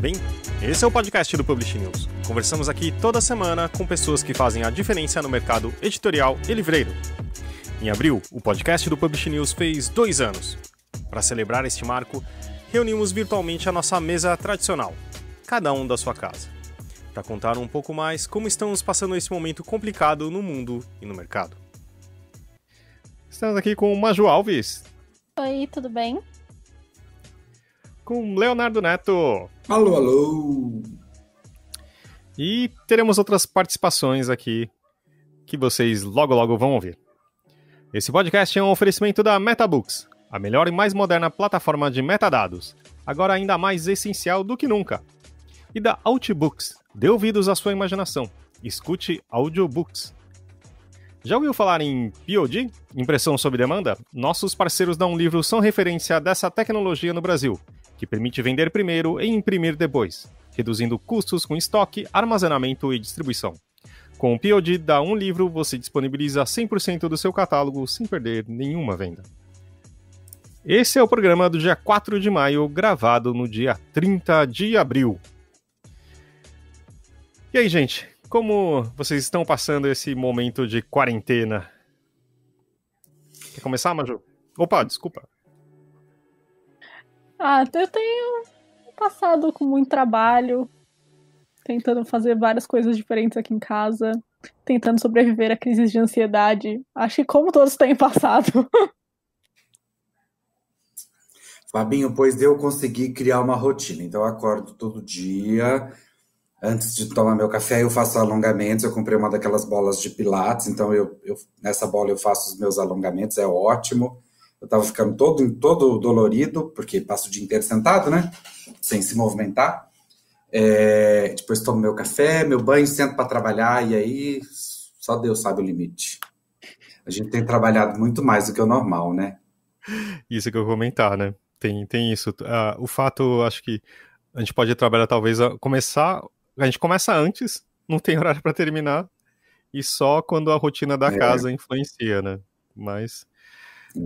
bem? Esse é o podcast do Publish News. Conversamos aqui toda semana com pessoas que fazem a diferença no mercado editorial e livreiro. Em abril, o podcast do Publish News fez dois anos. Para celebrar este marco, reunimos virtualmente a nossa mesa tradicional, cada um da sua casa, para contar um pouco mais como estamos passando esse momento complicado no mundo e no mercado. Estamos aqui com o Maju Alves. Oi, tudo bem? com Leonardo Neto. Alô, alô! E teremos outras participações aqui que vocês logo logo vão ouvir. Esse podcast é um oferecimento da MetaBooks, a melhor e mais moderna plataforma de metadados, agora ainda mais essencial do que nunca. E da Outbooks, dê ouvidos à sua imaginação, escute audiobooks. Já ouviu falar em POD, impressão sob demanda? Nossos parceiros da Um Livro são referência dessa tecnologia no Brasil que permite vender primeiro e imprimir depois, reduzindo custos com estoque, armazenamento e distribuição. Com o POD da Um Livro, você disponibiliza 100% do seu catálogo sem perder nenhuma venda. Esse é o programa do dia 4 de maio, gravado no dia 30 de abril. E aí, gente, como vocês estão passando esse momento de quarentena? Quer começar, Maju? Opa, desculpa. Ah, eu tenho passado com muito trabalho, tentando fazer várias coisas diferentes aqui em casa, tentando sobreviver a crises de ansiedade. Acho que como todos têm passado. Fabinho, pois eu consegui criar uma rotina. Então, eu acordo todo dia. Antes de tomar meu café, eu faço alongamentos. Eu comprei uma daquelas bolas de pilates. Então, eu, eu nessa bola eu faço os meus alongamentos. É ótimo. Eu estava ficando todo, todo dolorido, porque passo o dia inteiro sentado, né? Sem se movimentar. É, depois tomo meu café, meu banho, sento para trabalhar, e aí só Deus sabe o limite. A gente tem trabalhado muito mais do que o normal, né? Isso que eu vou comentar, né? Tem, tem isso. Uh, o fato, acho que a gente pode trabalhar talvez a começar. A gente começa antes, não tem horário para terminar, e só quando a rotina da é. casa influencia, né? Mas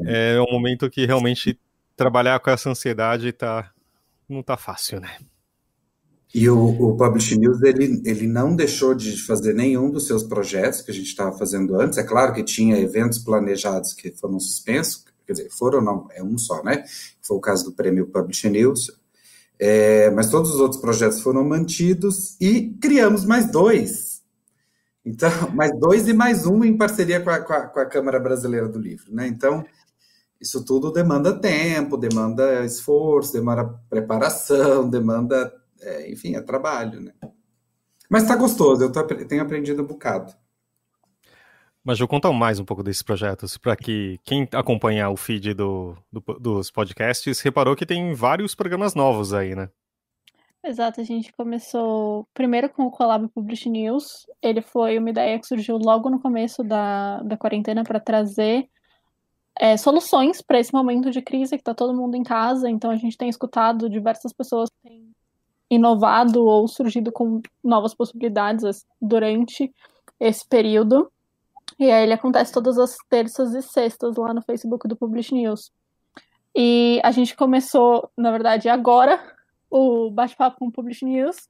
é, é um momento que realmente trabalhar com essa ansiedade tá, não tá fácil, né? E o, o Publish News, ele, ele não deixou de fazer nenhum dos seus projetos que a gente estava fazendo antes. É claro que tinha eventos planejados que foram suspensos, quer dizer, foram não, é um só, né? Foi o caso do prêmio Publish News. É, mas todos os outros projetos foram mantidos e criamos mais dois então, mais dois e mais um em parceria com a, com a, com a Câmara Brasileira do Livro, né? Então, isso tudo demanda tempo, demanda esforço, demanda preparação, demanda, é, enfim, é trabalho, né? Mas está gostoso, eu tô, tenho aprendido um bocado. Mas eu contar mais um pouco desses projetos, para que quem acompanhar o feed do, do, dos podcasts reparou que tem vários programas novos aí, né? Exato, a gente começou primeiro com o Collab Publish News. Ele foi uma ideia que surgiu logo no começo da, da quarentena para trazer é, soluções para esse momento de crise que está todo mundo em casa. Então a gente tem escutado diversas pessoas que têm inovado ou surgido com novas possibilidades assim, durante esse período. E aí ele acontece todas as terças e sextas lá no Facebook do Publish News. E a gente começou, na verdade, agora o Bate-Papo com Publish News,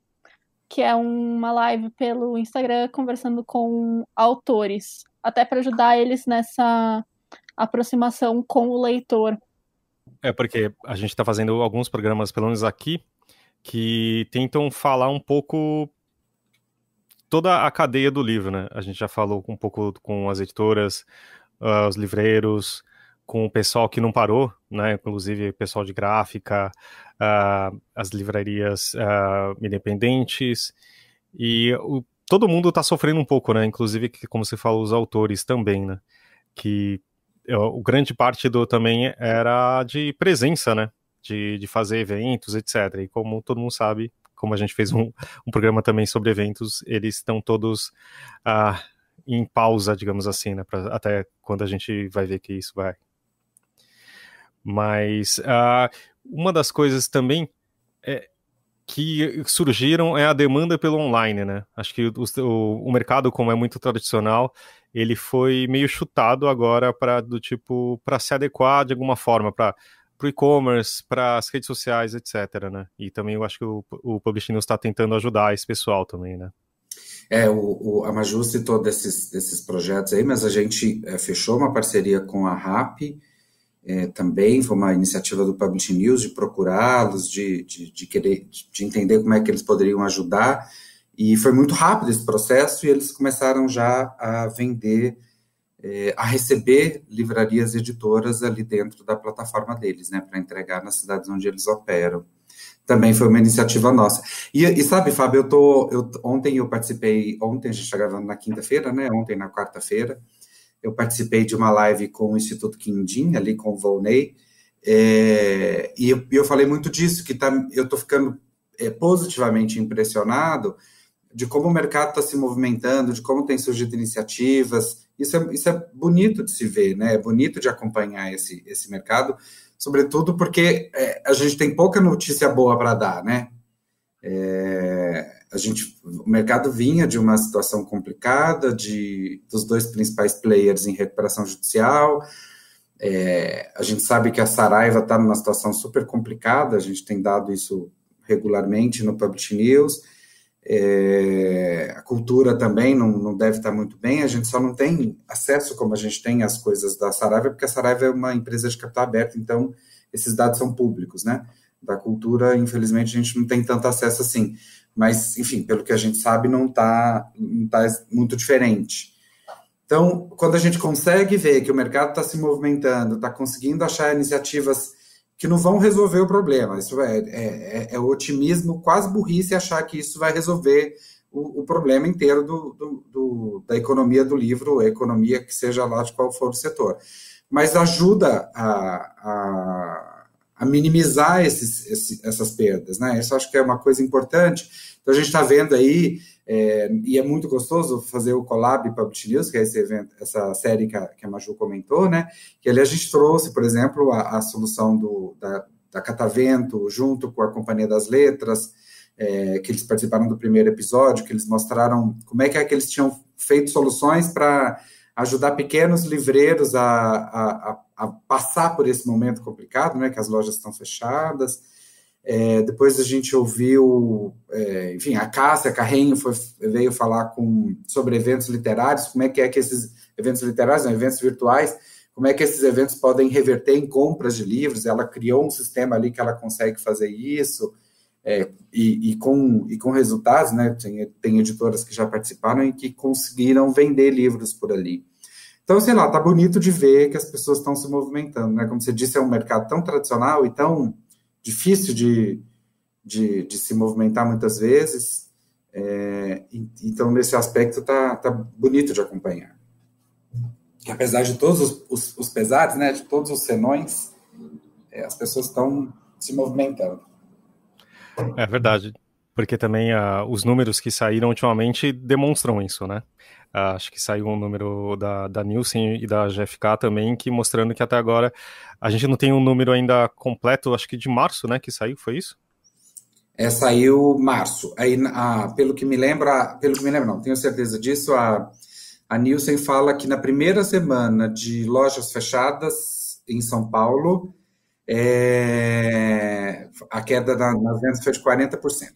que é uma live pelo Instagram conversando com autores, até para ajudar eles nessa aproximação com o leitor. É porque a gente está fazendo alguns programas, pelo menos aqui, que tentam falar um pouco toda a cadeia do livro, né? A gente já falou um pouco com as editoras, ah, os livreiros, com o pessoal que não parou, né? Inclusive pessoal de gráfica, uh, as livrarias uh, independentes e o, todo mundo está sofrendo um pouco, né? Inclusive, como você falou, os autores também, né? Que é, o grande parte do também era de presença, né? De, de fazer eventos, etc. E como todo mundo sabe, como a gente fez um, um programa também sobre eventos, eles estão todos uh, em pausa, digamos assim, né? Pra, até quando a gente vai ver que isso vai mas uh, uma das coisas também é, que surgiram é a demanda pelo online, né? Acho que o, o, o mercado, como é muito tradicional, ele foi meio chutado agora para do tipo para se adequar de alguma forma para o e-commerce, para as redes sociais, etc. Né? E também eu acho que o, o está tentando ajudar esse pessoal também, né? É, o, o, a Maju citou desses, desses projetos aí, mas a gente é, fechou uma parceria com a RAP, é, também foi uma iniciativa do Public News de procurá-los, de, de, de, querer, de entender como é que eles poderiam ajudar. E foi muito rápido esse processo e eles começaram já a vender, é, a receber livrarias editoras ali dentro da plataforma deles, né, para entregar nas cidades onde eles operam. Também foi uma iniciativa nossa. E, e sabe, Fábio, eu tô, eu, ontem eu participei, ontem a gente está gravando na quinta-feira, né? Ontem na quarta-feira, eu participei de uma live com o Instituto Quindim, ali com o Volney, é, e eu, eu, falei muito disso, que tá, eu estou ficando é, positivamente impressionado de como o mercado está se movimentando, de como tem surgido iniciativas. Isso é, isso é bonito de se ver, né? É bonito de acompanhar esse, esse mercado, sobretudo porque é, a gente tem pouca notícia boa para dar, né? É, a gente, o mercado vinha de uma situação complicada, de dos dois principais players em recuperação judicial. É, a gente sabe que a Saraiva está numa situação super complicada, a gente tem dado isso regularmente no public News. É, a cultura também não, não deve estar tá muito bem, a gente só não tem acesso como a gente tem às coisas da Saraiva, porque a Saraiva é uma empresa de capital aberto, então esses dados são públicos, né? Da cultura, infelizmente, a gente não tem tanto acesso assim. Mas, enfim, pelo que a gente sabe, não está não tá muito diferente. Então, quando a gente consegue ver que o mercado está se movimentando, está conseguindo achar iniciativas que não vão resolver o problema, isso é, é, é, é otimismo, quase burrice achar que isso vai resolver o, o problema inteiro do, do, do, da economia do livro, a economia que seja lá de qual for o setor. Mas ajuda a, a a minimizar esses, essas perdas, né? Isso acho que é uma coisa importante. Então a gente está vendo aí, é, e é muito gostoso fazer o Collab Public News, que é esse evento, essa série que a, que a Maju comentou, né? Que ali a gente trouxe, por exemplo, a, a solução do, da, da Catavento, junto com a Companhia das Letras, é, que eles participaram do primeiro episódio, que eles mostraram como é que é que eles tinham feito soluções para ajudar pequenos livreiros a, a, a a passar por esse momento complicado, né, que as lojas estão fechadas. É, depois a gente ouviu, é, enfim, a Cássia Carreño foi, veio falar com, sobre eventos literários, como é que é que esses eventos literários, não, eventos virtuais, como é que esses eventos podem reverter em compras de livros, ela criou um sistema ali que ela consegue fazer isso, é, e, e, com, e com resultados, né, tem, tem editoras que já participaram e que conseguiram vender livros por ali. Então, sei lá, tá bonito de ver que as pessoas estão se movimentando, né? Como você disse, é um mercado tão tradicional e tão difícil de, de, de se movimentar muitas vezes. É, então, nesse aspecto, tá, tá bonito de acompanhar. Que apesar de todos os, os, os, pesares, né? De todos os senões, é, as pessoas estão se movimentando. É verdade porque também uh, os números que saíram ultimamente demonstram isso, né? Uh, acho que saiu um número da, da Nielsen e da GFK também, que mostrando que até agora a gente não tem um número ainda completo, acho que de março, né? Que saiu, foi isso? É, saiu março. Aí, ah, pelo que me lembra, pelo que me lembro, não, tenho certeza disso, a, a Nielsen fala que na primeira semana de lojas fechadas em São Paulo, é, a queda nas vendas foi de 40%.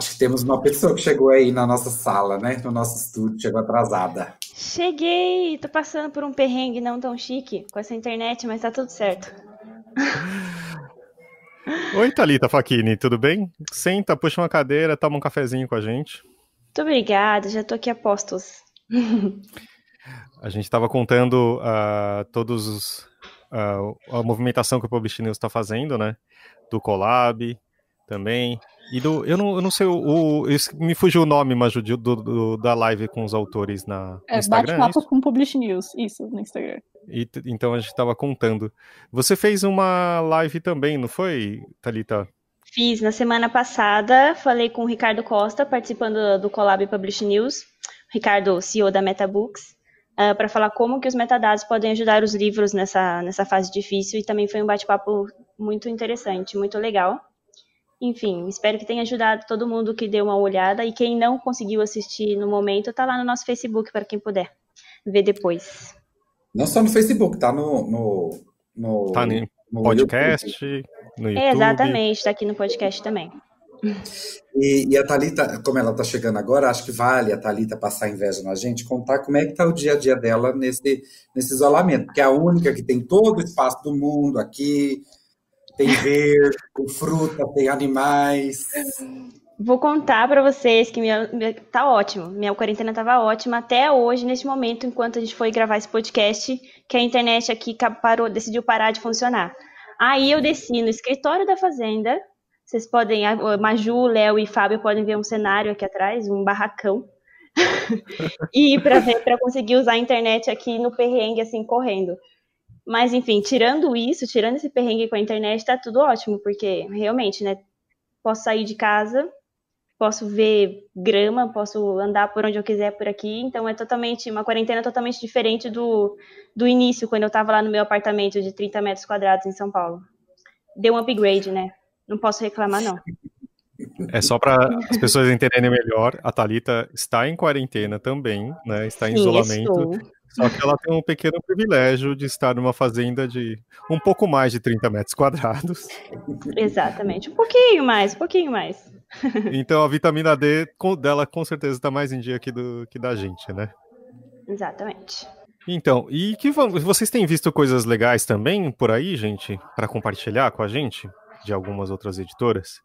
Acho que temos uma pessoa que chegou aí na nossa sala, né? No nosso estúdio, chegou atrasada. Cheguei! Tô passando por um perrengue não tão chique com essa internet, mas tá tudo certo. Oi, Thalita Faquini, tudo bem? Senta, puxa uma cadeira, toma um cafezinho com a gente. Muito obrigada, já tô aqui a postos. a gente estava contando uh, todos os, uh, a movimentação que o Publish News está fazendo, né? Do Collab também, e do. Eu não, eu não sei o. o me fugiu o nome, mas do, do, da live com os autores na. É, é, bate-papo é com Publish News, isso, no Instagram. E, então a gente estava contando. Você fez uma live também, não foi, Thalita? Fiz na semana passada, falei com o Ricardo Costa, participando do Collab Publish News, Ricardo, CEO da MetaBooks, uh, ah, para falar como que os metadados podem ajudar os livros nessa, nessa fase difícil, e também foi um bate-papo muito interessante, muito legal. Enfim, espero que tenha ajudado todo mundo que deu uma olhada e quem não conseguiu assistir no momento, tá lá no nosso Facebook para quem puder ver depois. Não só no Facebook, tá no, no, no tá no, no podcast, é, YouTube. no YouTube. É, exatamente, tá aqui no podcast também. E, e, a Thalita, como ela está chegando agora, acho que vale a Thalita passar inveja na gente, contar como é que está o dia a dia dela nesse, nesse isolamento, porque é a única que tem todo o espaço do mundo aqui, tem ver com fruta, tem animais. Vou contar para vocês que minha, minha, tá ótimo. Minha quarentena tava ótima até hoje, neste momento, enquanto a gente foi gravar esse podcast, que a internet aqui parou, decidiu parar de funcionar. Aí eu desci no escritório da fazenda. Vocês podem, Maju, Léo e Fábio podem ver um cenário aqui atrás, um barracão. e para ver, para conseguir usar a internet aqui no perrengue assim correndo. Mas, enfim, tirando isso, tirando esse perrengue com a internet, tá tudo ótimo, porque realmente, né? Posso sair de casa, posso ver grama, posso andar por onde eu quiser por aqui. Então, é totalmente uma quarentena totalmente diferente do, do início, quando eu estava lá no meu apartamento de 30 metros quadrados em São Paulo. Deu um upgrade, né? Não posso reclamar, não. É só para as pessoas entenderem melhor, a Talita está em quarentena também, né? Está em Sim, isolamento. Estou. Só que ela tem um pequeno privilégio de estar numa fazenda de um pouco mais de 30 metros quadrados. Exatamente, um pouquinho mais, um pouquinho mais. Então a vitamina D dela com certeza está mais em dia que, do, que da gente, né? Exatamente. Então, e que vocês têm visto coisas legais também por aí, gente, para compartilhar com a gente de algumas outras editoras?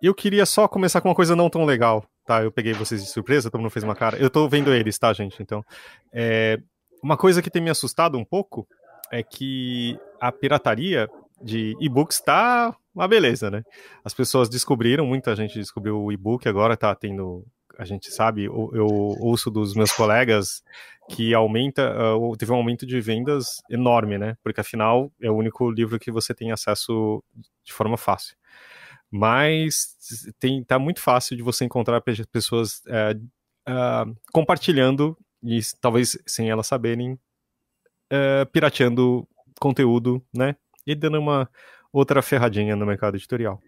Eu queria só começar com uma coisa não tão legal, tá? Eu peguei vocês de surpresa, todo mundo fez uma tá. cara. Eu tô vendo eles, tá, gente? Então, é... uma coisa que tem me assustado um pouco é que a pirataria de e-books tá uma beleza, né? As pessoas descobriram, muita gente descobriu o e-book, agora tá tendo a gente sabe, eu, eu, ouço dos meus colegas que aumenta, uh, teve um aumento de vendas enorme, né? Porque afinal é o único livro que você tem acesso de forma fácil mas tem, tá muito fácil de você encontrar pessoas é, é, compartilhando e talvez sem elas saberem, é, pirateando conteúdo, né? E dando uma outra ferradinha no mercado editorial.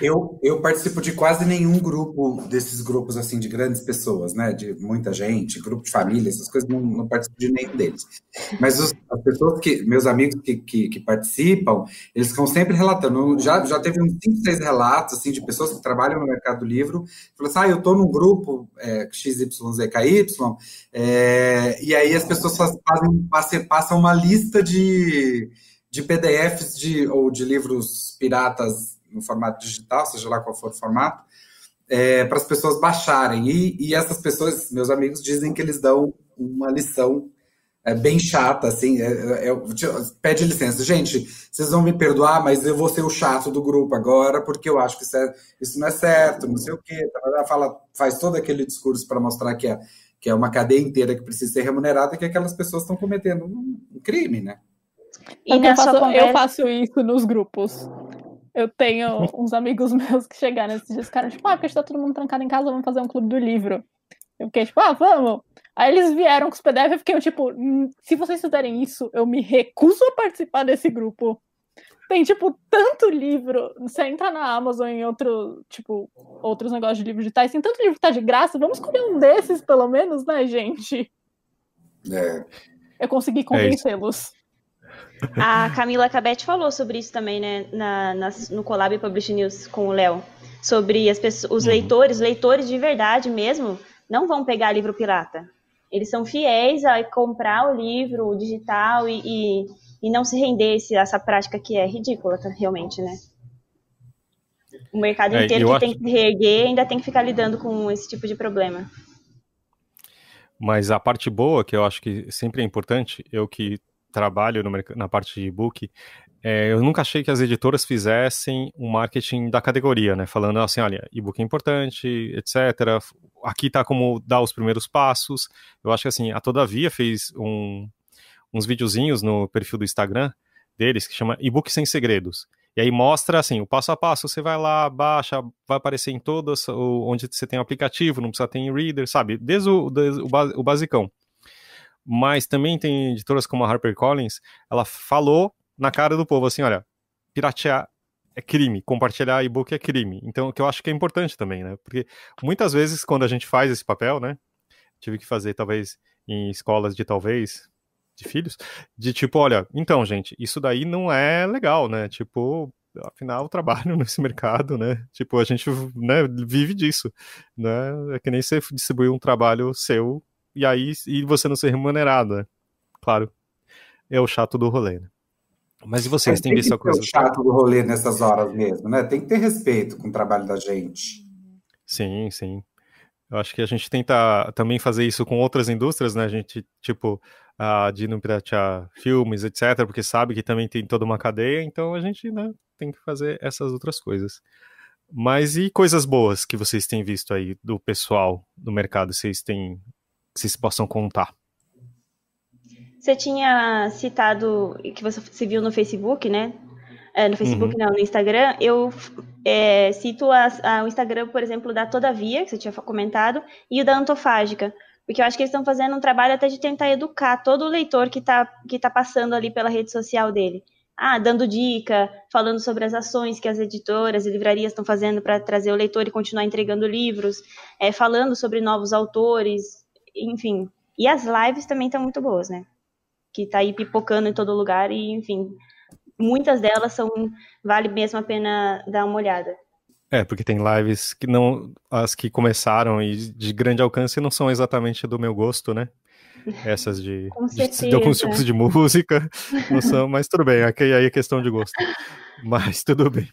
Eu, eu participo de quase nenhum grupo desses grupos assim de grandes pessoas, né? De muita gente, grupo de família, essas coisas, não, não participo de nenhum deles. Mas os, as pessoas que, meus amigos que, que, que, participam, eles ficam sempre relatando. Já, já teve uns 5, 6 relatos assim, de pessoas que trabalham no mercado do livro, falando assim: ah, eu estou num grupo é, XYZKY, é, e aí as pessoas fazem, passam, passam uma lista de, de PDFs de, ou de livros piratas no formato digital, seja lá qual for o formato, é, para as pessoas baixarem. E, e, essas pessoas, meus amigos, dizem que eles dão uma lição é, bem chata, assim, é, é, é pede licença. Gente, vocês vão me perdoar, mas eu vou ser o chato do grupo agora, porque eu acho que isso, é, isso não é certo, não sei o quê. Tá, tá, tá", fala, faz todo aquele discurso para mostrar que é, que é uma cadeia inteira que precisa ser remunerada, que aquelas pessoas estão cometendo um, um crime, né? E eu, faço, conversa... eu faço isso nos grupos. Eu tenho uns amigos meus que chegaram esses dias ficaram tipo, ah, porque está todo mundo trancado em casa, vamos fazer um clube do livro. Eu fiquei tipo, ah, vamos. Aí eles vieram com os PDF e fiquei tipo, hum, se vocês fizerem isso, eu me recuso a participar desse grupo. Tem, tipo, tanto livro. Você entra na Amazon e outro, tipo, outros negócios de livros digitais, tem tanto livro que tá de graça. Vamos escolher um desses, pelo menos, né, gente? É. Eu consegui é convencê-los. A Camila Cabete falou sobre isso também, né, na, na, no Collab Publish News com o Léo, sobre as pessoas, os uhum. leitores, leitores de verdade mesmo, não vão pegar livro pirata. Eles são fiéis a comprar o livro o digital e, e, e, não se render a essa prática que é ridícula, tá, realmente, né? O mercado é, inteiro que acho... tem que reerguer ainda tem que ficar lidando com esse tipo de problema. Mas a parte boa, que eu acho que sempre é importante, eu que trabalho na parte de e-book, é, eu nunca achei que as editoras fizessem um marketing da categoria, né? Falando assim, olha, e-book é importante, etc. Aqui tá como dar os primeiros passos. Eu acho que assim, a Todavia fez um, uns videozinhos no perfil do Instagram deles que chama e-book sem segredos. E aí mostra assim, o passo a passo, você vai lá, baixa, vai aparecer em todas, onde você tem o aplicativo, não precisa ter em reader, sabe? Desde o, desde o, o basicão mas também tem editoras como a HarperCollins, ela falou na cara do povo assim, olha, piratear é crime, compartilhar e-book é crime. Então, o que eu acho que é importante também, né? Porque muitas vezes quando a gente faz esse papel, né? Tive que fazer talvez em escolas de talvez de filhos, de tipo, olha, então, gente, isso daí não é legal, né? Tipo, afinal, o trabalho nesse mercado, né? Tipo, a gente né, vive disso, né? É que nem você distribuir um trabalho seu e aí e você não ser né? Claro, é o chato do rolê, né? Mas e vocês é, têm visto a coisa? É o chato do rolê nessas horas mesmo, né? Tem que ter respeito com o trabalho da gente. Sim, sim. Eu acho que a gente tenta também fazer isso com outras indústrias, né? A gente, tipo, a de não piratear filmes, etc., porque sabe que também tem toda uma cadeia, então a gente né, tem que fazer essas outras coisas. Mas e coisas boas que vocês têm visto aí do pessoal do mercado? Vocês têm que vocês possam contar? Você tinha citado que você se viu no Facebook, né? É, no Facebook, uhum. não, no Instagram. Eu é, cito a, o Instagram, por exemplo, da Todavia, que você tinha comentado, e o da Antofágica. Porque eu acho que eles estão fazendo um trabalho até de tentar educar todo o leitor que está que tá passando ali pela rede social dele. Ah, dando dica, falando sobre as ações que as editoras e livrarias estão fazendo para trazer o leitor e continuar entregando livros, é, falando sobre novos autores, enfim. E as lives também estão muito boas, né? Que tá aí pipocando em todo lugar e, enfim, muitas delas são vale mesmo a pena dar uma olhada. É, porque tem lives que não as que começaram e de grande alcance não são exatamente do meu gosto, né? Essas de, de, de alguns tipos de música, não são, mas tudo bem, aí é questão de gosto. Mas tudo bem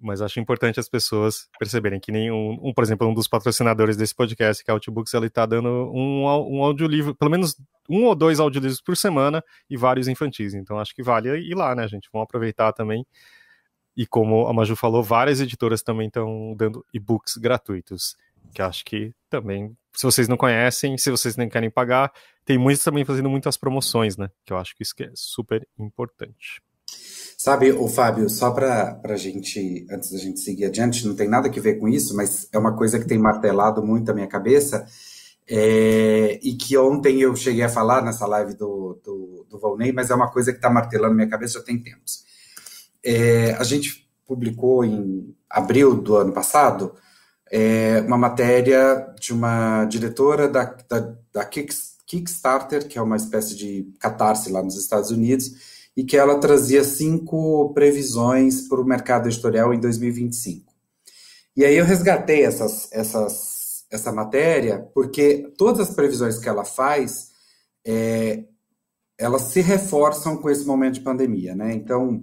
mas acho importante as pessoas perceberem que nem um, por exemplo, um dos patrocinadores desse podcast, que é a Outbooks, ele está dando um, um audiolivro, pelo menos um ou dois audiolivros por semana e vários infantis. Então acho que vale ir lá, né, gente? Vamos aproveitar também. E como a Maju falou, várias editoras também estão dando e-books gratuitos, que acho que também, se vocês não conhecem, se vocês nem querem pagar, tem muitos também fazendo muitas promoções, né? Que eu acho que isso é super importante. Sabe, o Fábio, só para a gente, antes da gente seguir adiante, não tem nada que ver com isso, mas é uma coisa que tem martelado muito a minha cabeça, é, e que ontem eu cheguei a falar nessa live do, do, do Volney, mas é uma coisa que está martelando minha cabeça já tem tempos. É, a gente publicou em abril do ano passado é, uma matéria de uma diretora da, da, da Kickstarter, que é uma espécie de catarse lá nos Estados Unidos, e que ela trazia cinco previsões para o mercado editorial em 2025. E aí eu resgatei essas, essas, essa matéria porque todas as previsões que ela faz, é, elas se reforçam com esse momento de pandemia, né? Então,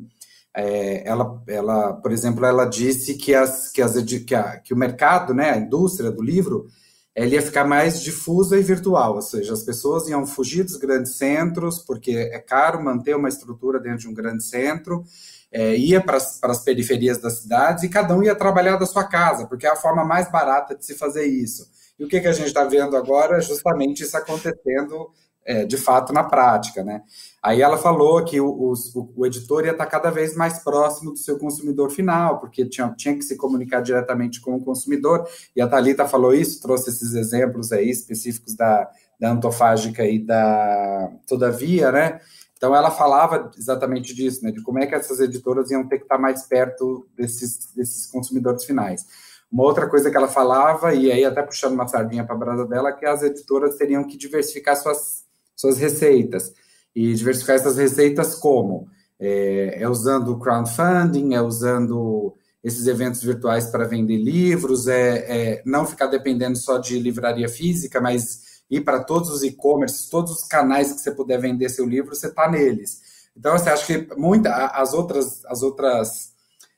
é, ela, ela, por exemplo, ela disse que, as, que, as, que, a, que o mercado, né, a indústria do livro ela ia ficar mais difusa e virtual, ou seja, as pessoas iam fugir dos grandes centros, porque é caro manter uma estrutura dentro de um grande centro, é, ia para as periferias das cidades e cada um ia trabalhar da sua casa, porque é a forma mais barata de se fazer isso. E o que, que a gente está vendo agora é justamente isso acontecendo é, de fato na prática, né? Aí ela falou que o, o, o, editor ia estar cada vez mais próximo do seu consumidor final, porque tinha, tinha que se comunicar diretamente com o consumidor, e a Thalita falou isso, trouxe esses exemplos aí específicos da, da Antofágica e da Todavia, né? Então ela falava exatamente disso, né? De como é que essas editoras iam ter que estar mais perto desses, desses consumidores finais. Uma outra coisa que ela falava, e aí até puxando uma sardinha para a brasa dela, que as editoras teriam que diversificar suas suas receitas. E diversificar essas receitas como? É, é usando o crowdfunding, é usando esses eventos virtuais para vender livros, é, é não ficar dependendo só de livraria física, mas ir para todos os e-commerce, todos os canais que você puder vender seu livro, você está neles. Então, assim, acho que muita, as outras, as outras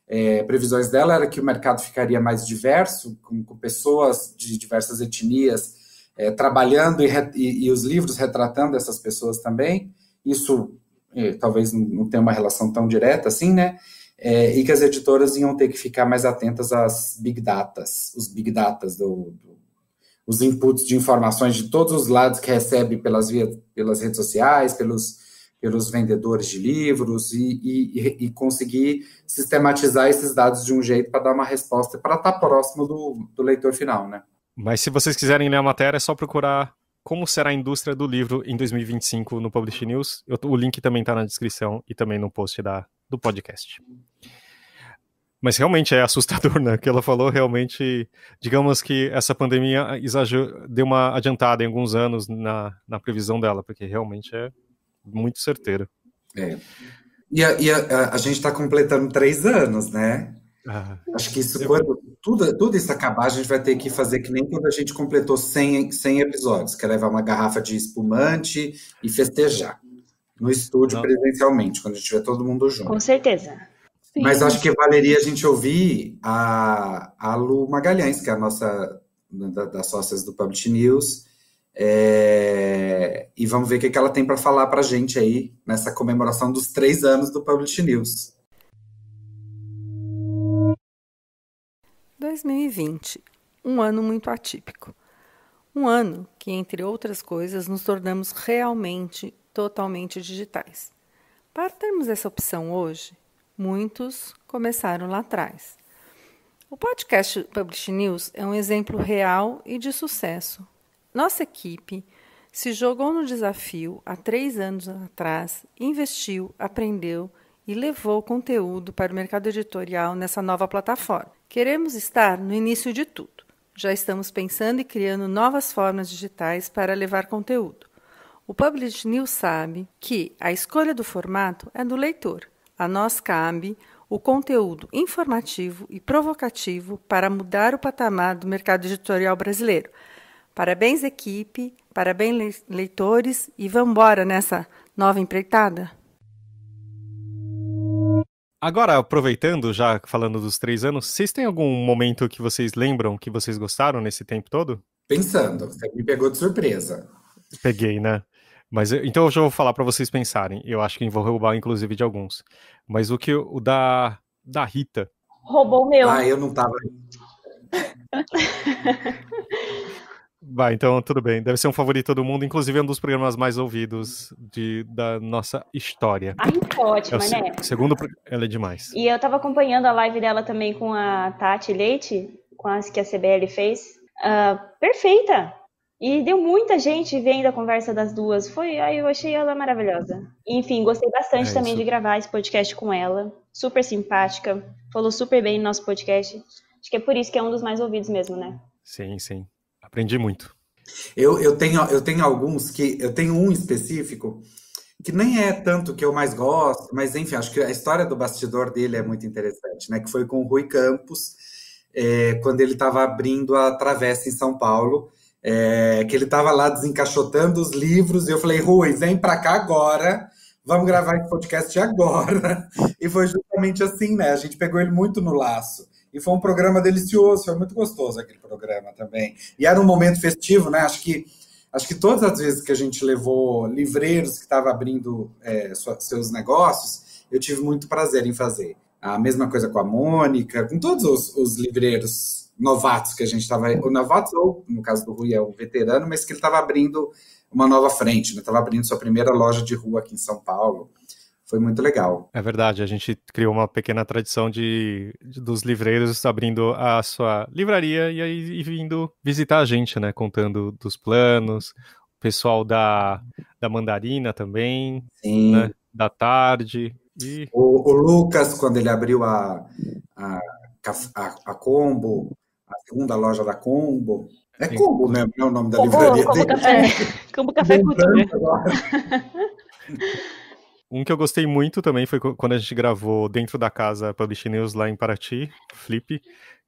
é, previsões dela era que o mercado ficaria mais diverso, com, com pessoas de diversas etnias, é, trabalhando e, e, e, os livros retratando essas pessoas também. Isso é, talvez não tenha uma relação tão direta assim, né? É, e que as editoras iam ter que ficar mais atentas às big datas, os big datas, do, do, os inputs de informações de todos os lados que recebe pelas, via, pelas redes sociais, pelos, pelos vendedores de livros e, e, e, conseguir sistematizar esses dados de um jeito para dar uma resposta para estar tá próximo do, do leitor final, né? Mas se vocês quiserem ler a matéria, é só procurar como será a indústria do livro em 2025 no Publish News. Eu, o link também está na descrição e também no post da, do podcast. Mas realmente é assustador, né? O que ela falou realmente, digamos que essa pandemia exager... deu uma adiantada em alguns anos na, na previsão dela, porque realmente é muito certeiro. É. E a, e a, a gente está completando três anos, né? Acho que isso, quando tudo, tudo isso acabar, a gente vai ter que fazer que nem quando a gente completou 100, 100 episódios, que é levar uma garrafa de espumante e festejar no estúdio Não. presencialmente, quando a gente tiver todo mundo junto. Com certeza. Sim. Mas acho que valeria a gente ouvir a, a Lu Magalhães, que é a nossa, da, das sócias do Public News, é, e vamos ver o que, ela tem para falar para a gente aí nessa comemoração dos três anos do Public News. 2020, um ano muito atípico. Um ano que, entre outras coisas, nos tornamos realmente totalmente digitais. Para termos essa opção hoje, muitos começaram lá atrás. O podcast Publish News é um exemplo real e de sucesso. Nossa equipe se jogou no desafio há três anos atrás, investiu, aprendeu e levou conteúdo para o mercado editorial nessa nova plataforma. Queremos estar no início de tudo. Já estamos pensando e criando novas formas digitais para levar conteúdo. O Publish News sabe que a escolha do formato é do leitor. A nós cabe o conteúdo informativo e provocativo para mudar o patamar do mercado editorial brasileiro. Parabéns, equipe, parabéns, leitores, e vamos embora nessa nova empreitada? Agora, aproveitando, já falando dos três anos, vocês têm algum momento que vocês lembram que vocês gostaram nesse tempo todo? Pensando, você me pegou de surpresa. Peguei, né? Mas eh, então eu já vou falar para vocês pensarem. Eu acho que vou roubar, inclusive, de alguns. Mas o que o da, da Rita. Roubou o meu. Ah, eu não tava. Vai, então tudo bem. Deve ser um favorito do mundo, inclusive é um dos programas mais ouvidos de, da nossa história. Ai, que ótima, é né? Segundo, ela é demais. E eu tava acompanhando a live dela também com a Tati Leite, com as que a CBL fez. Uh, perfeita! E deu muita gente vendo a conversa das duas. Foi, aí eu achei ela maravilhosa. Enfim, gostei bastante é também isso. de gravar esse podcast com ela. Super simpática, falou super bem no nosso podcast. Acho que é por isso que é um dos mais ouvidos mesmo, né? Sim, sim. Aprendi muito. Eu, eu, tenho, eu tenho alguns que. Eu tenho um específico que nem é tanto que eu mais gosto, mas enfim, acho que a história do bastidor dele é muito interessante, né? Que foi com o Rui Campos, é, quando ele estava abrindo a Travessa em São Paulo, é, que ele estava lá desencaixotando os livros, e eu falei, Rui, vem para cá agora, vamos gravar esse podcast agora. E foi justamente assim, né? A gente pegou ele muito no laço. E foi um programa delicioso, foi muito gostoso aquele programa também. E era um momento festivo, né? Acho que acho que todas as vezes que a gente levou livreiros que estavam abrindo é, seus negócios, eu tive muito prazer em fazer. A mesma coisa com a Mônica, com todos os, os livreiros novatos que a gente estava. O novato, ou no caso do Rui, é um veterano, mas que ele estava abrindo uma nova frente, né? Estava abrindo sua primeira loja de rua aqui em São Paulo foi muito legal. É verdade, a gente criou uma pequena tradição de, de dos livreiros abrindo a sua livraria e aí e vindo visitar a gente, né? Contando dos planos, o pessoal da, da Mandarina também, Sim. Né, da tarde. E... O, o, Lucas, quando ele abriu a, a, a, a Combo, a segunda loja da Combo, é Combo, né? Não é o nome da livraria. Oh, oh, Combo Café, Combo Café Cultura. Um que eu gostei muito também foi quando a gente gravou dentro da casa Publish News lá em Paraty, Flip,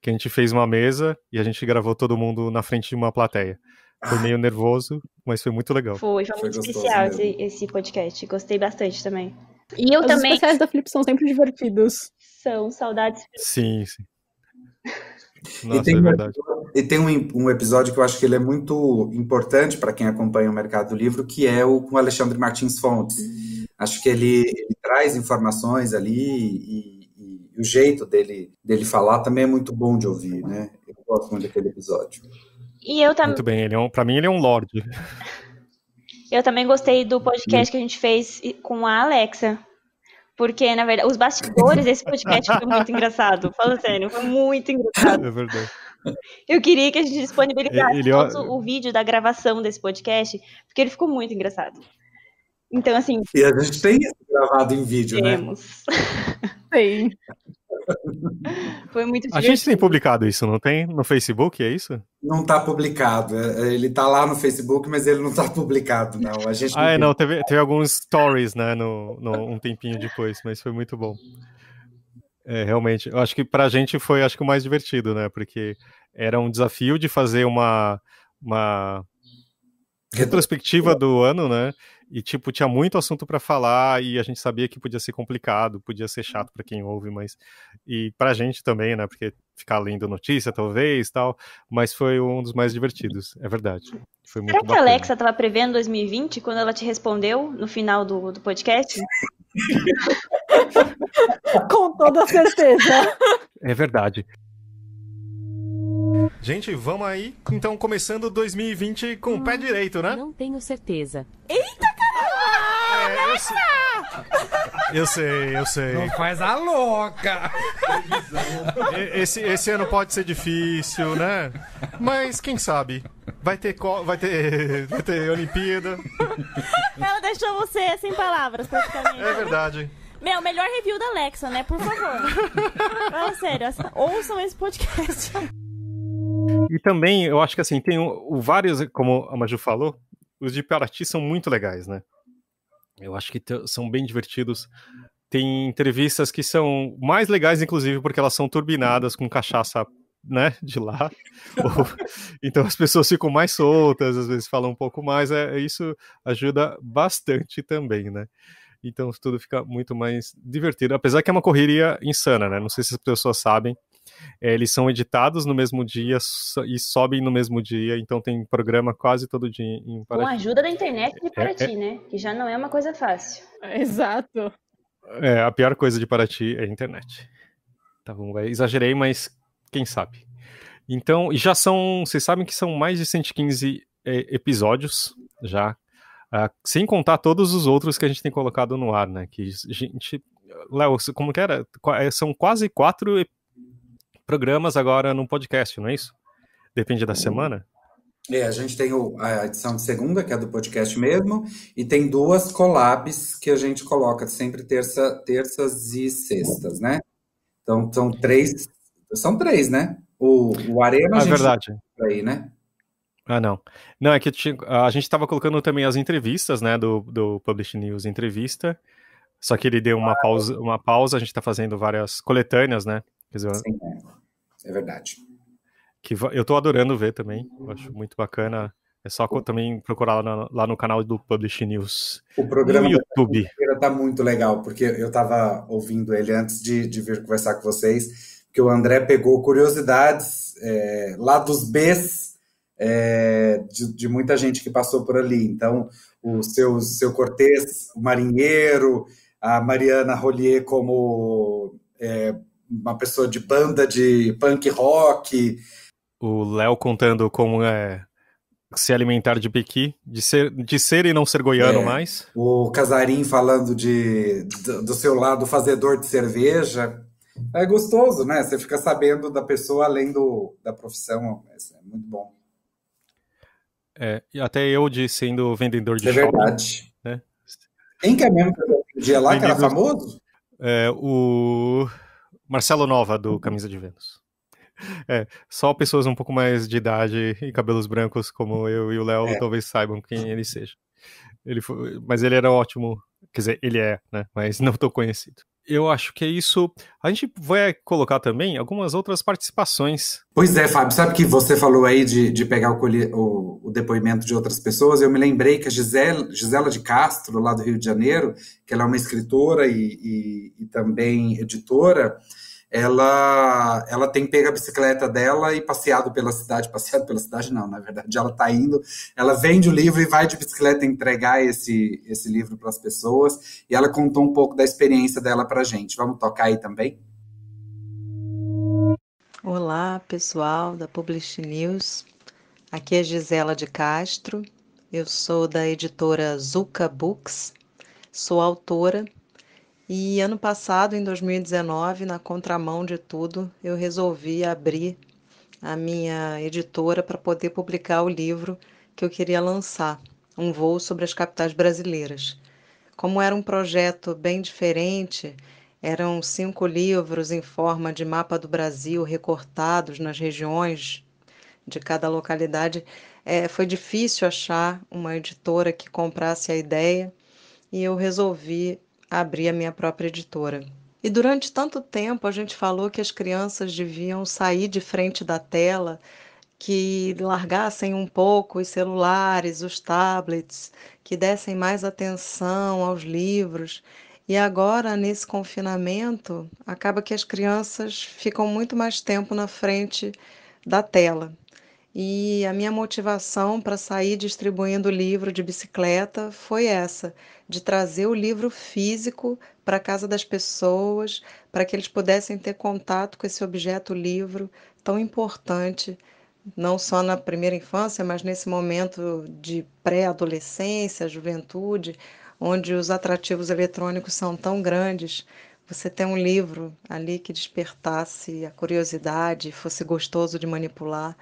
que a gente fez uma mesa e a gente gravou todo mundo na frente de uma plateia. Foi ah. meio nervoso, mas foi muito legal. Foi, foi muito foi especial esse, esse, podcast. Gostei bastante também. E eu também. Os especiais da Flip são sempre divertidos. São saudades. Sim, sim. Nossa, e tem, é verdade. Um, e tem um, um, episódio que eu acho que ele é muito importante para quem acompanha o Mercado Livre, que é o com Alexandre Martins Fontes. Hum Acho que ele, ele traz informações ali e, e, e, o jeito dele, dele falar também é muito bom de ouvir, né? Eu gosto muito daquele episódio. E eu também. Muito bem, ele é um, pra mim ele é um lorde. Eu também gostei do podcast que a gente fez com a Alexa. Porque, na verdade, os bastidores desse podcast foi muito engraçado. Fala sério, foi muito engraçado. É verdade. Eu queria que a gente disponibilizasse ele, ele... É o vídeo da gravação desse podcast, porque ele ficou muito engraçado. Então, assim. E a gente tem isso gravado em vídeo, né? temos. né? Tem. Foi muito difícil. A gente tem publicado isso, não tem? No Facebook, é isso? Não está publicado. É, é, ele está lá no Facebook, mas ele não está publicado, não. A gente não ah, é, não. Teve, teve, alguns stories, né? No, no, um tempinho depois, mas foi muito bom. É, realmente. Eu acho que para a gente foi acho que o mais divertido, né? Porque era um desafio de fazer uma. uma retrospectiva do ano, né? E, tipo, tinha muito assunto para falar e a gente sabia que podia ser complicado, podia ser uhum. chato para quem ouve, mas. E pra gente também, né? Porque ficar lendo notícia, talvez, tal. Mas foi um dos mais divertidos, é verdade. Foi muito Será que a Alexa tava prevendo 2020 quando ela te respondeu no final do, do podcast? Com toda certeza. É verdade. Gente, vamos aí. Então, começando 2020 com o pé hum, direito, né? Não tenho certeza. Eita! Eu sei, eu sei. Não faz a louca. Esse, esse ano pode ser difícil, né? Mas quem sabe? Vai ter, vai ter, vai ter Olimpíada. Ela deixou você sem palavras, praticamente. É verdade. Meu, melhor review da Alexa, né? Por favor. Fala sério, ouçam esse podcast. E também, eu acho que assim, tem o, o vários, como a Maju falou, os de Paraty são muito legais, né? Eu acho que são bem divertidos. Tem entrevistas que são mais legais, inclusive, porque elas são turbinadas com cachaça né, de lá. então as pessoas ficam mais soltas, às vezes falam um pouco mais. É, isso ajuda bastante também, né? Então tudo fica muito mais divertido. Apesar que é uma correria insana, né? Não sei se as pessoas sabem, é, eles são editados no mesmo dia e sobem no mesmo dia, então tem programa quase todo dia em Paraty. Com a ajuda da internet de é, é, Paraty, é, né? Que já não é uma coisa fácil. Exato. É, a pior coisa de Paraty é a internet. Tá bom, exagerei, mas quem sabe. Então, e já são, vocês sabem que são mais de 115 é, episódios já, uh, sem contar todos os outros que a gente tem colocado no ar, né? Que gente, Léo, como que era? São quase quatro programas agora num podcast, não é isso? Depende da semana? É, a gente tem o, a edição de segunda, que é do podcast mesmo, e tem duas collabs que a gente coloca sempre terça, terças e sextas, né? Então são três, são três, né? O, o Arena é a ah, verdade. aí, né? Ah, não. Não, é que tinha, a gente estava colocando também as entrevistas, né, do, do Publish News Entrevista, só que ele deu uma, ah, pausa, uma pausa, a gente está fazendo várias coletâneas, né? Quer dizer, Sim, é. É verdade. Que eu estou adorando ver também. acho muito bacana. É só também procurar lá no, lá no canal do Publish News. O programa no YouTube. Tá muito legal, porque eu estava ouvindo ele antes de, de vir conversar com vocês, que o André pegou curiosidades é, lá dos Bs é, de, de, muita gente que passou por ali. Então, o seu, seu Cortez, o marinheiro, a Mariana Rolier como é, uma pessoa de banda de punk rock. O Léo contando como é se alimentar de piqui, de ser, de ser e não ser goiano é, mais. O Casarim falando de, do, do seu lado fazedor de cerveja. É gostoso, né? Você fica sabendo da pessoa além do, da profissão. É muito bom. É, até eu de sendo vendedor de é shopping. verdade. Né? Quem que é mesmo que eu é atendia é lá, Vendido... que era famoso? É, o... Marcelo Nova, do uhum. Camisa de Vênus. É, só pessoas um pouco mais de idade e cabelos brancos como eu e o Léo é. talvez saibam quem ele seja. Ele foi, mas ele era ótimo, quer dizer, ele é, né? Mas não tô conhecido eu acho que é isso. A gente vai colocar também algumas outras participações. Pois é, Fábio, sabe que você falou aí de, de pegar o, o, o, depoimento de outras pessoas? Eu me lembrei que a Gisela, Gisela de Castro, lá do Rio de Janeiro, que ela é uma escritora e, e, e também editora, ela ela tem pego a bicicleta dela e passeado pela cidade, passeado pela cidade não, na verdade ela está indo, ela vende o livro e vai de bicicleta entregar esse esse livro para as pessoas e ela contou um pouco da experiência dela para gente. Vamos tocar aí também. Olá pessoal da Publish News, aqui é Gisela de Castro, eu sou da editora Zuka Books, sou autora e ano passado, em 2019, na contramão de tudo, eu resolvi abrir a minha editora para poder publicar o livro que eu queria lançar, Um Voo sobre as Capitais Brasileiras. Como era um projeto bem diferente, eram cinco livros em forma de mapa do Brasil, recortados nas regiões de cada localidade. É, foi difícil achar uma editora que comprasse a ideia e eu resolvi abri a minha própria editora. E durante tanto tempo a gente falou que as crianças deviam sair de frente da tela, que largassem um pouco os celulares, os tablets, que dessem mais atenção aos livros. E agora, nesse confinamento, acaba que as crianças ficam muito mais tempo na frente da tela. E a minha motivação para sair distribuindo o livro de bicicleta foi essa, de trazer o livro físico para a casa das pessoas, para que eles pudessem ter contato com esse objeto livro tão importante, não só na primeira infância, mas nesse momento de pré-adolescência, juventude, onde os atrativos eletrônicos são tão grandes. Você ter um livro ali que despertasse a curiosidade, fosse gostoso de manipular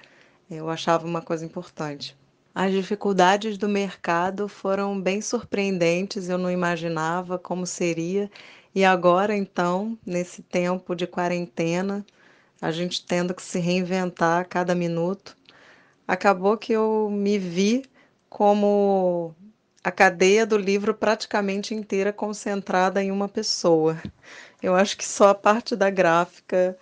eu achava uma coisa importante. As dificuldades do mercado foram bem surpreendentes, eu não imaginava como seria. E agora, então, nesse tempo de quarentena, a gente tendo que se reinventar a cada minuto, acabou que eu me vi como a cadeia do livro praticamente inteira concentrada em uma pessoa. Eu acho que só a parte da gráfica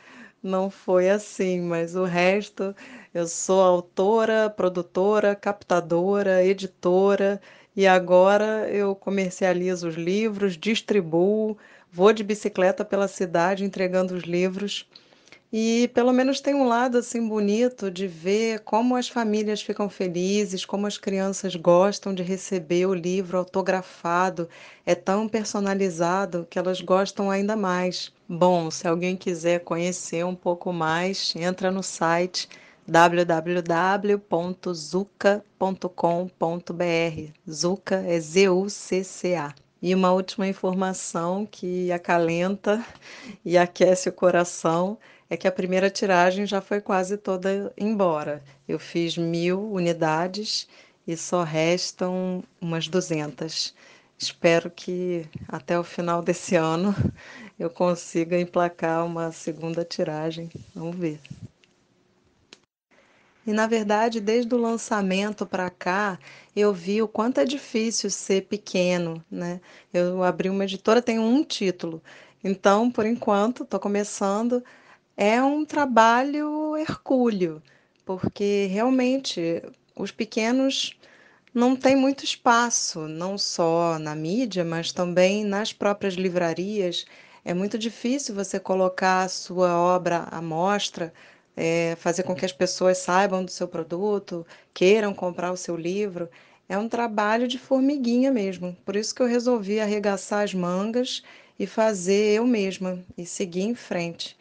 não foi assim, mas o resto, eu sou autora, produtora, captadora, editora e agora eu comercializo os livros, distribuo, vou de bicicleta pela cidade entregando os livros e pelo menos tem um lado assim bonito de ver como as famílias ficam felizes, como as crianças gostam de receber o livro autografado, é tão personalizado que elas gostam ainda mais. Bom, se alguém quiser conhecer um pouco mais, entra no site www.zuca.com.br. Zuca é Z U C C A. E uma última informação que acalenta e aquece o coração é que a primeira tiragem já foi quase toda embora. Eu fiz mil unidades e só restam umas 200. Espero que até o final desse ano eu consiga emplacar uma segunda tiragem. Vamos ver. E na verdade, desde o lançamento para cá, eu vi o quanto é difícil ser pequeno, né? Eu abri uma editora, tenho um título. Então, por enquanto, estou começando é um trabalho hercúleo, porque realmente os pequenos não têm muito espaço, não só na mídia, mas também nas próprias livrarias. É muito difícil você colocar a sua obra à mostra, é, fazer com que as pessoas saibam do seu produto, queiram comprar o seu livro. É um trabalho de formiguinha mesmo. Por isso que eu resolvi arregaçar as mangas e fazer eu mesma e seguir em frente.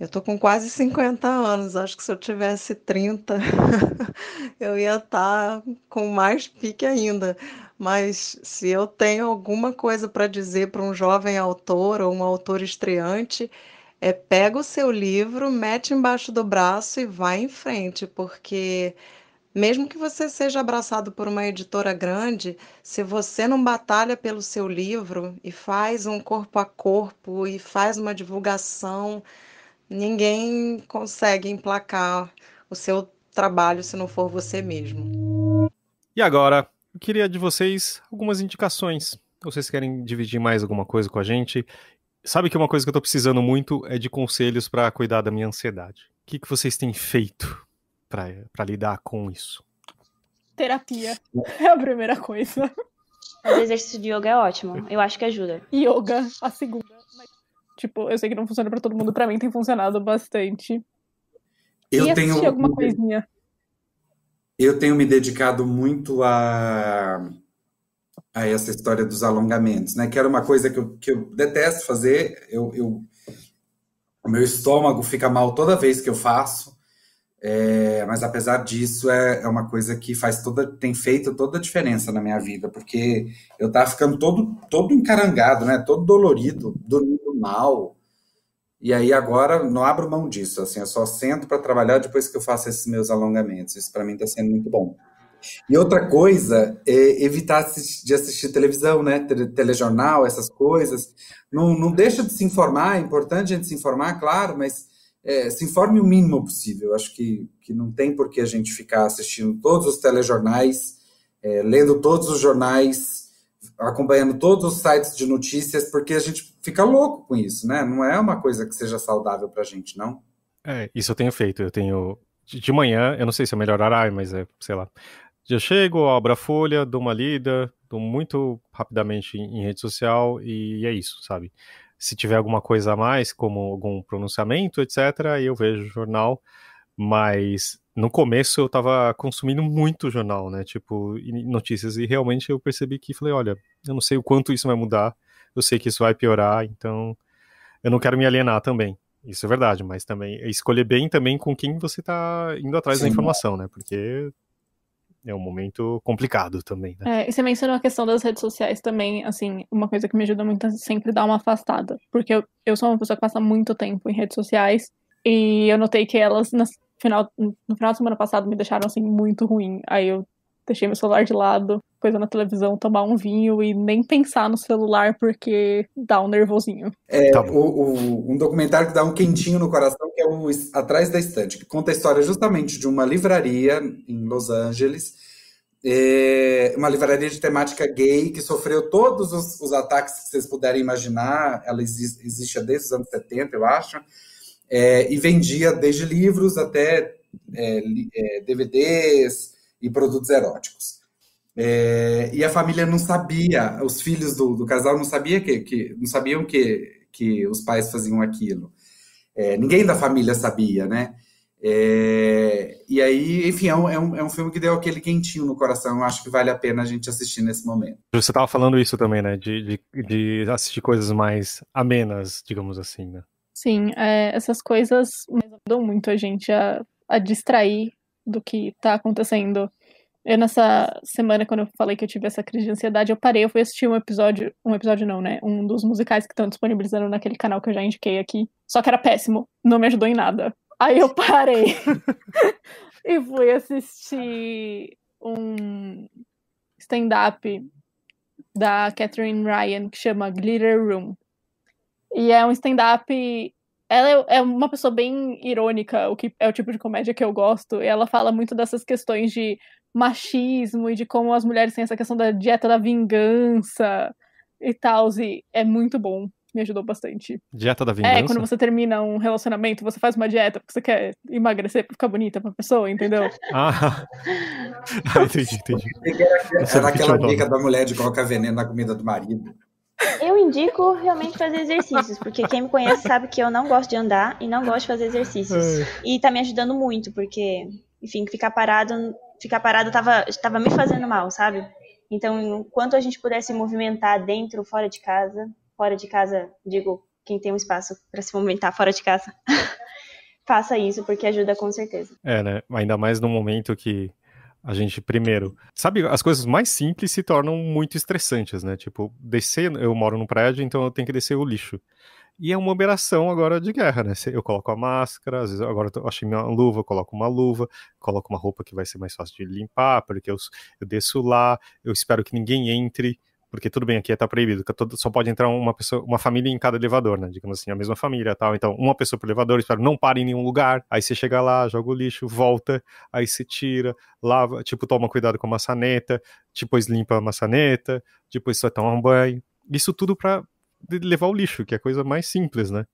Eu tô com quase 50 anos, acho que se eu tivesse 30, eu ia estar tá com mais pique ainda. Mas se eu tenho alguma coisa para dizer para um jovem autor ou um autor estreante, é pega o seu livro, mete embaixo do braço e vai em frente, porque mesmo que você seja abraçado por uma editora grande, se você não batalha pelo seu livro e faz um corpo a corpo e faz uma divulgação, Ninguém consegue emplacar o seu trabalho se não for você mesmo. E agora, eu queria de vocês algumas indicações. Vocês querem dividir mais alguma coisa com a gente? Sabe que uma coisa que eu estou precisando muito é de conselhos para cuidar da minha ansiedade. O que, que vocês têm feito para lidar com isso? Terapia é a primeira coisa. O exercício de yoga é ótimo. Eu acho que ajuda. Yoga, a segunda. Tipo, eu sei que não funciona para todo mundo, para mim tem funcionado bastante. Eu e tenho alguma coisinha. Eu tenho me dedicado muito a a essa história dos alongamentos, né? Que era uma coisa que eu, que eu detesto fazer. Eu, eu meu estômago fica mal toda vez que eu faço. É, mas apesar disso, é, é, uma coisa que faz toda, tem feito toda a diferença na minha vida, porque eu tava ficando todo, todo encarangado, né? Todo dolorido, dormindo mal. E aí agora não abro mão disso, assim, eu só sento para trabalhar depois que eu faço esses meus alongamentos. Isso para mim está sendo muito bom. E outra coisa é evitar de assistir televisão, né? Telejornal, essas coisas. Não, não deixa de se informar, é importante a gente se informar, claro, mas é, se informe o mínimo possível. Acho que, que não tem por que a gente ficar assistindo todos os telejornais, é, lendo todos os jornais, acompanhando todos os sites de notícias, porque a gente fica louco com isso, né? Não é uma coisa que seja saudável pra gente, não. É, isso eu tenho feito. Eu tenho. De manhã, eu não sei se é o melhor horário, mas é, sei lá. Já chego, abro a folha, dou uma lida, dou muito rapidamente em rede social e é isso, sabe? Se tiver alguma coisa a mais, como algum pronunciamento, etc., eu vejo o jornal, mas no começo eu tava consumindo muito jornal, né? Tipo, notícias. E realmente eu percebi que falei, olha, eu não sei o quanto isso vai mudar, eu sei que isso vai piorar, então eu não quero me alienar também. Isso é verdade, mas também escolher bem também com quem você tá indo atrás Sim. da informação, né? Porque é um momento complicado também, né? É, e você mencionou a questão das redes sociais também, assim, uma coisa que me ajuda muito é sempre dar uma afastada, porque eu, eu sou uma pessoa que passa muito tempo em redes sociais e eu notei que elas, nas final, no final de semana passado me deixaram assim muito ruim. Aí eu deixei meu celular de lado, coisa na televisão, tomar um vinho e nem pensar no celular porque dá um nervosinho. É, tá o, o, um documentário que dá um quentinho no coração, que é o Atrás da Estante, que conta a história justamente de uma livraria em Los Angeles, é, uma livraria de temática gay que sofreu todos os, os ataques que vocês puderem imaginar, ela existe, existe desde os anos 70, eu acho, é, e vendia desde livros até é, é DVDs e produtos eróticos. É, e a família não sabia, os filhos do, do casal não, sabia que, que, não sabiam que, que os pais faziam aquilo. É, ninguém da família sabia, né? É, e aí, enfim, é um, é um filme que deu aquele quentinho no coração. Eu acho que vale a pena a gente assistir nesse momento. Você estava falando isso também, né? De, de, de assistir coisas mais amenas, digamos assim, né? Sim, é, essas coisas ajudam muito a gente a, a distrair do que está acontecendo. Eu nessa semana, quando eu falei que eu tive essa crise de ansiedade, eu parei, eu fui assistir um episódio, um episódio não, né? Um dos musicais que estão disponibilizando naquele canal que eu já indiquei aqui. Só que era péssimo, não me ajudou em nada. Aí eu parei e fui assistir um stand-up da Catherine Ryan que chama Glitter Room. E é um stand-up. Ela é, é uma pessoa bem irônica, o que é o tipo de comédia que eu gosto. E ela fala muito dessas questões de machismo e de como as mulheres têm essa questão da dieta da vingança e tal. E é muito bom. Me ajudou bastante. Dieta da é, vingança? É, quando você termina um relacionamento, você faz uma dieta porque você quer emagrecer pra ficar bonita pra pessoa, entendeu? Ah. ah, entendi, entendi. Era, aquela dica da mulher de colocar veneno na comida do marido. Eu indico realmente fazer exercícios, porque quem me conhece sabe que eu não gosto de andar e não gosto de fazer exercícios. E tá me ajudando muito, porque, enfim, ficar parado, ficar parado tava, tava me fazendo mal, sabe? Então, enquanto a gente pudesse movimentar dentro, fora de casa, fora de casa, digo, quem tem um espaço para se movimentar fora de casa, faça isso, porque ajuda com certeza. É, né? Ainda mais num momento que a gente primeiro. Sabe, as coisas mais simples se tornam muito estressantes, né? Tipo, descer, eu moro num prédio, então eu tenho que descer o lixo. E é uma operação agora de guerra, né? Eu coloco a máscara, às vezes agora eu achei minha luva, coloco uma luva, coloco uma roupa que vai ser mais fácil de limpar, porque eu, eu desço lá, eu espero que ninguém entre porque tudo bem, aqui tá proibido, só pode entrar uma pessoa, uma família em cada elevador, né? Digamos assim, a mesma família tal. Então, uma pessoa por elevador, espero não pare em nenhum lugar. Aí você chega lá, joga o lixo, volta, aí se tira, lava, tipo, toma cuidado com a maçaneta, depois limpa a maçaneta, depois só toma um banho. Isso tudo para levar o lixo, que é a coisa mais simples, né?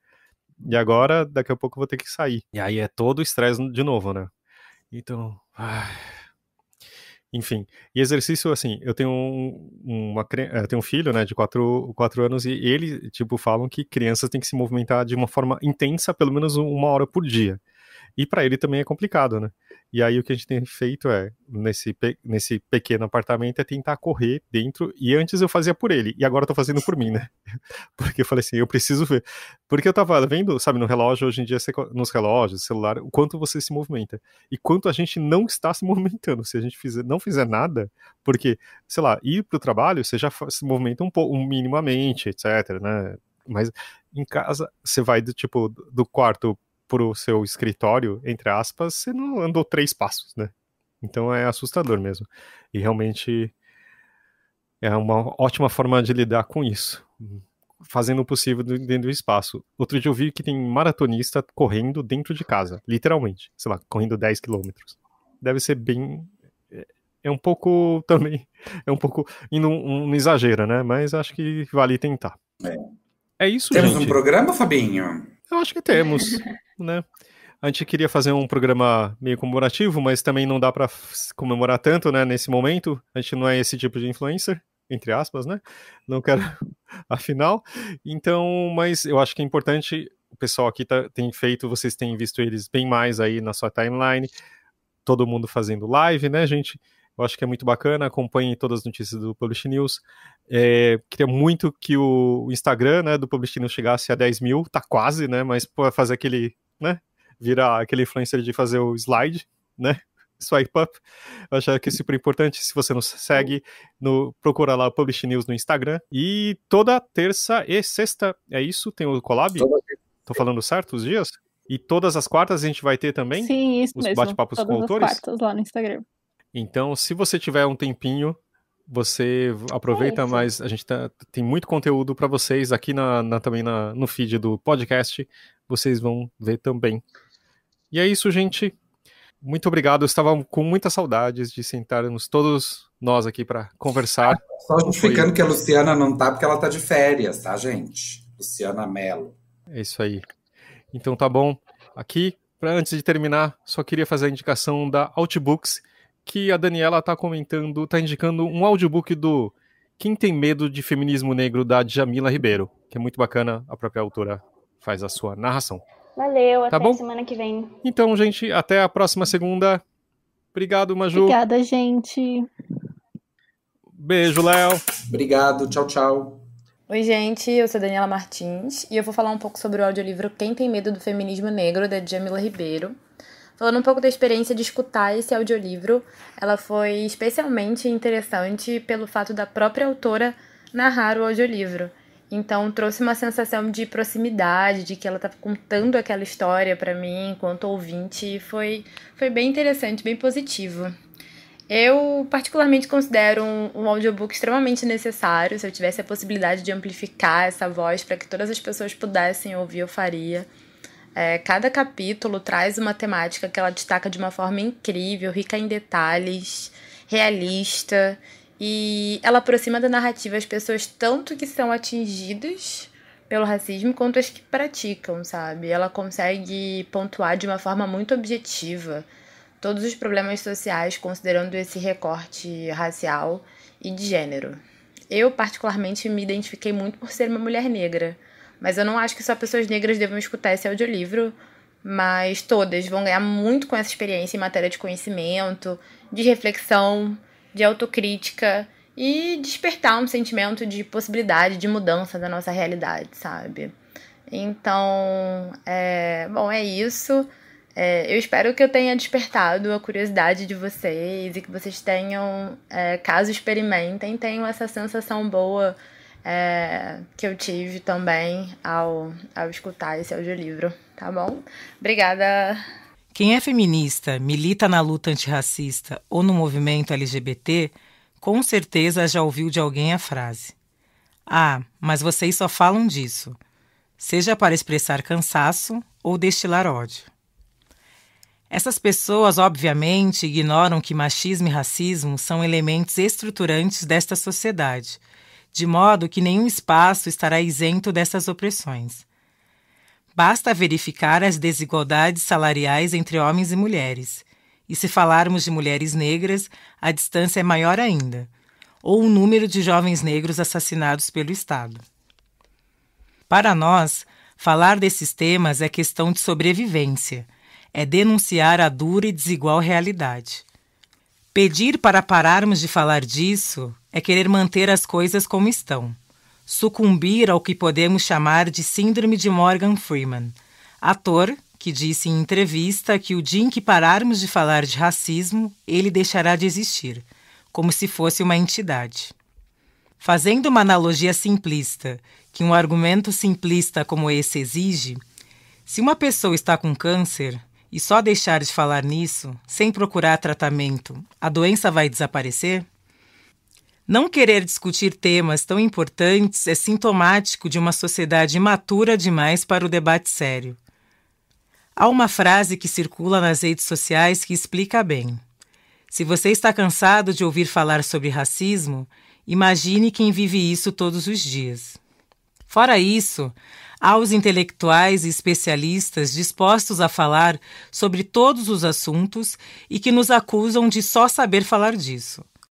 E agora, daqui a pouco eu vou ter que sair. E aí é todo o estresse de novo, né? Então, ai, enfim, e exercício, assim, eu tenho um, uma, eu eh, tenho um filho, né, de 4 quatro, anos, e ele, tipo, falam que crianças têm que se movimentar de uma forma intensa, pelo menos uma hora por dia. E para ele também é complicado, né? E aí o que a gente tem feito é, nesse, pe nesse pequeno apartamento, é tentar correr dentro. E antes eu fazia por ele, e agora eu tô fazendo por mim, né? Porque eu falei assim, eu preciso ver. Porque eu tava vendo, sabe, no relógio, hoje em dia, nos relógios, celular, o quanto você se movimenta. E quanto a gente não está se movimentando. Se a gente fizer, não fizer nada, porque, sei lá, ir pro trabalho, você já se movimenta um pouco, minimamente, etc, né? Mas em casa, você vai do tipo do quarto pro seu escritório, entre aspas, você não andou três passos, né? Então é assustador mesmo. E realmente é uma ótima forma de lidar com isso, fazendo o possível dentro do espaço. Outro dia eu vi que tem maratonista correndo dentro de casa, literalmente, sei lá, correndo 10 quilômetros. Deve ser bem. É, é um pouco também. É um pouco. indo um, um exagero, né? Mas acho que vale tentar. É, é isso, Temos gente. um programa, Fabinho? Eu acho que temos, né? A gente queria fazer um programa meio comemorativo, mas também não dá para comemorar tanto, né? Nesse momento, a gente não é esse tipo de influencer, entre aspas, né? Não quero, afinal. Então, mas eu acho que é importante. O pessoal aqui tá, tem feito, vocês têm visto eles bem mais aí na sua timeline. Todo mundo fazendo live, né, gente? Eu acho que é muito bacana. Acompanhe todas as notícias do Publish News. É, queria muito que o Instagram né, do Publish News chegasse a 10 mil. Tá quase, né? Mas para fazer aquele, né? Virar aquele influencer de fazer o slide, né? Swipe up. Eu acho que é super importante. Se você nos segue, no, procura lá o Publish News no Instagram. E toda terça e sexta, é isso? Tem o Collab? Tô falando certo os dias? E todas as quartas a gente vai ter também? Sim, isso os mesmo. Os bate-papos com autores? Todas as quartas lá no Instagram. Então, se você tiver um tempinho, você aproveita, é mas a gente tá, tem muito conteúdo para vocês aqui na, na também na, no feed do podcast. Vocês vão ver também. E é isso, gente. Muito obrigado. Eu estava com muitas saudades de sentarmos todos nós aqui para conversar. Só justificando Foi... que a Luciana não tá porque ela tá de férias, tá, gente? Luciana Mello. É isso aí. Então tá bom. Aqui, pra, antes de terminar, só queria fazer a indicação da Outbooks, que a Daniela tá comentando, tá indicando um audiobook do Quem Tem Medo de Feminismo Negro, da Jamila Ribeiro, que é muito bacana, a própria autora faz a sua narração. Valeu, tá até bom? semana que vem. Então, gente, até a próxima segunda. Obrigado, Maju. Obrigada, gente. Beijo, Léo. Obrigado, tchau, tchau. Oi, gente, eu sou Daniela Martins e eu vou falar um pouco sobre o audiolivro Quem Tem Medo do Feminismo Negro, da Jamila Ribeiro, Falando um pouco da experiência de escutar esse audiolivro, ela foi especialmente interessante pelo fato da própria autora narrar o audiolivro. Então trouxe uma sensação de proximidade, de que ela estava contando aquela história para mim enquanto ouvinte, e foi foi bem interessante, bem positivo. Eu particularmente considero um, um audiobook extremamente necessário. Se eu tivesse a possibilidade de amplificar essa voz para que todas as pessoas pudessem ouvir, eu faria. É, cada capítulo traz uma temática que ela destaca de uma forma incrível, rica em detalhes, realista, e ela aproxima da narrativa as pessoas tanto que são atingidas pelo racismo quanto as que praticam, sabe? Ela consegue pontuar de uma forma muito objetiva todos os problemas sociais considerando esse recorte racial e de gênero. Eu particularmente me identifiquei muito por ser uma mulher negra. Mas eu não acho que só pessoas negras devam escutar esse audiolivro, mas todas vão ganhar muito com essa experiência em matéria de conhecimento, de reflexão, de autocrítica e despertar um sentimento de possibilidade de mudança da nossa realidade, sabe? Então, é, bom, é isso. É, eu espero que eu tenha despertado a curiosidade de vocês e que vocês tenham, é, caso experimentem, tenham essa sensação boa é, que eu tive também ao, ao escutar esse audiolivro, tá bom? Obrigada! Quem é feminista, milita na luta antirracista ou no movimento LGBT, com certeza já ouviu de alguém a frase: Ah, mas vocês só falam disso. Seja para expressar cansaço ou destilar ódio. Essas pessoas, obviamente, ignoram que machismo e racismo são elementos estruturantes desta sociedade de modo que nenhum espaço estará isento dessas opressões. Basta verificar as desigualdades salariais entre homens e mulheres. E se falarmos de mulheres negras, a distância é maior ainda, ou o número de jovens negros assassinados pelo Estado. Para nós, falar desses temas é questão de sobrevivência, é denunciar a dura e desigual realidade. Pedir para pararmos de falar disso é querer manter as coisas como estão. Sucumbir ao que podemos chamar de Síndrome de Morgan Freeman, ator que disse em entrevista que o dia em que pararmos de falar de racismo, ele deixará de existir, como se fosse uma entidade. Fazendo uma analogia simplista, que um argumento simplista como esse exige, se uma pessoa está com câncer, e só deixar de falar nisso, sem procurar tratamento, a doença vai desaparecer? Não querer discutir temas tão importantes é sintomático de uma sociedade imatura demais para o debate sério. Há uma frase que circula nas redes sociais que explica bem. Se você está cansado de ouvir falar sobre racismo, imagine quem vive isso todos os dias. Fora isso, aos intelectuais e especialistas dispostos a falar sobre todos os assuntos e que nos acusam de só saber falar disso.